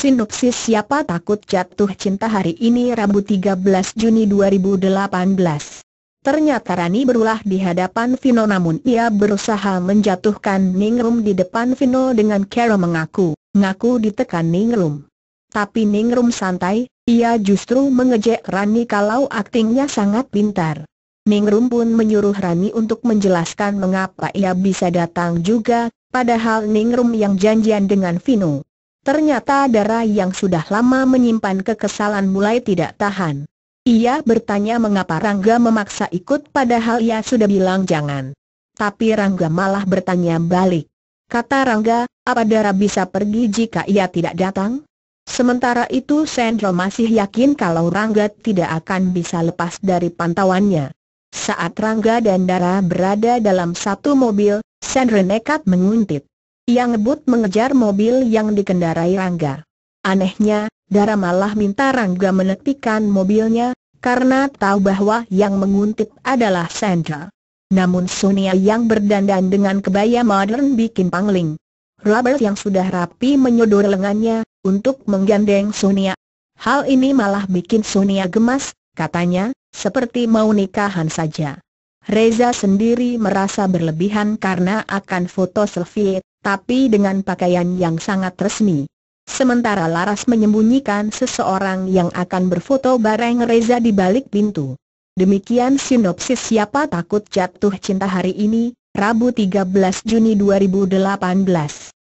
Sinopsis siapa takut jatuh cinta hari ini Rabu 13 Juni 2018. Ternyata Rani berulah di hadapan Vino namun ia berusaha menjatuhkan Ningrum di depan Vino dengan cara mengaku, ngaku ditekan Ningrum. Tapi Ningrum santai, ia justru mengejek Rani kalau aktingnya sangat pintar. Ningrum pun menyuruh Rani untuk menjelaskan mengapa ia bisa datang juga, padahal Ningrum yang janjian dengan Vino. Ternyata darah yang sudah lama menyimpan kekesalan mulai tidak tahan. Ia bertanya mengapa Rangga memaksa ikut padahal ia sudah bilang jangan. Tapi Rangga malah bertanya balik. Kata Rangga, apa darah bisa pergi jika ia tidak datang? Sementara itu Sendro masih yakin kalau Rangga tidak akan bisa lepas dari pantauannya. Saat Rangga dan Dara berada dalam satu mobil, Sandra nekat menguntit. Ia ngebut mengejar mobil yang dikendarai Rangga. Anehnya, Dara malah minta Rangga menepikan mobilnya, karena tahu bahwa yang menguntit adalah Sandra. Namun Sonia yang berdandan dengan kebaya modern bikin pangling. Robert yang sudah rapi menyodor lengannya, untuk menggandeng Sonia. Hal ini malah bikin Sonia gemas, katanya, seperti mau nikahan saja. Reza sendiri merasa berlebihan karena akan foto selfie tapi dengan pakaian yang sangat resmi. Sementara Laras menyembunyikan seseorang yang akan berfoto bareng Reza di balik pintu. Demikian sinopsis siapa takut jatuh cinta hari ini, Rabu 13 Juni 2018.